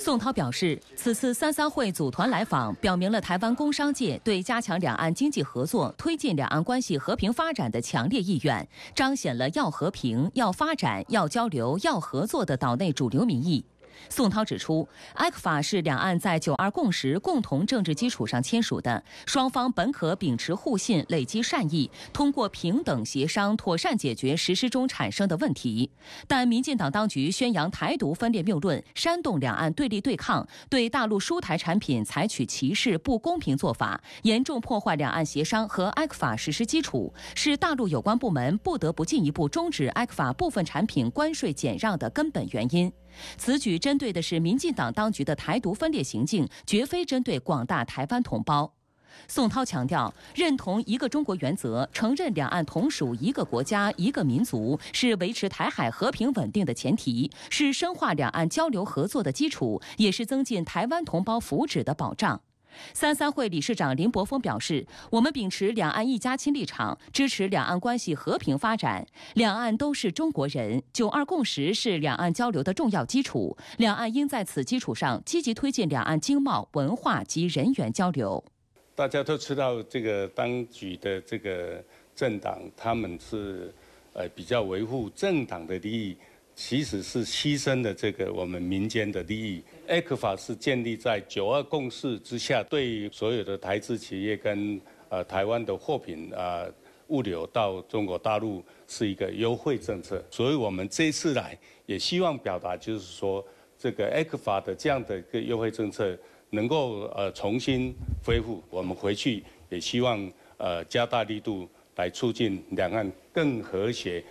宋涛表示，此次三三会组团来访，表明了台湾工商界对加强两岸经济合作、推进两岸关系和平发展的强烈意愿，彰显了要和平、要发展、要交流、要合作的岛内主流民意。宋涛指出埃克法是两岸在“九二共识”共同政治基础上签署的，双方本可秉持互信、累积善意，通过平等协商妥善解决实施中产生的问题。但民进党当局宣扬“台独”分裂谬论，煽动两岸对立对抗，对大陆输台产品采取歧视、不公平做法，严重破坏两岸协商和埃克法实施基础，是大陆有关部门不得不进一步终止埃克法部分产品关税减让的根本原因。此举针对的是民进党当局的台独分裂行径，绝非针对广大台湾同胞。宋涛强调，认同一个中国原则，承认两岸同属一个国家、一个民族，是维持台海和平稳定的前提，是深化两岸交流合作的基础，也是增进台湾同胞福祉的保障。三三会理事长林柏峰表示，我们秉持两岸一家亲立场，支持两岸关系和平发展。两岸都是中国人，九二共识是两岸交流的重要基础，两岸应在此基础上积极推进两岸经贸、文化及人员交流。大家都知道，这个当局的这个政党，他们是呃比较维护政党的利益。其实是牺牲了这个我们民间的利益。e c 法是建立在九二共识之下，对所有的台资企业跟呃台湾的货品啊物流到中国大陆是一个优惠政策。所以我们这次来，也希望表达就是说，这个 e c 法的这样的一个优惠政策能够呃重新恢复。我们回去也希望呃加大力度来促进两岸更和谐。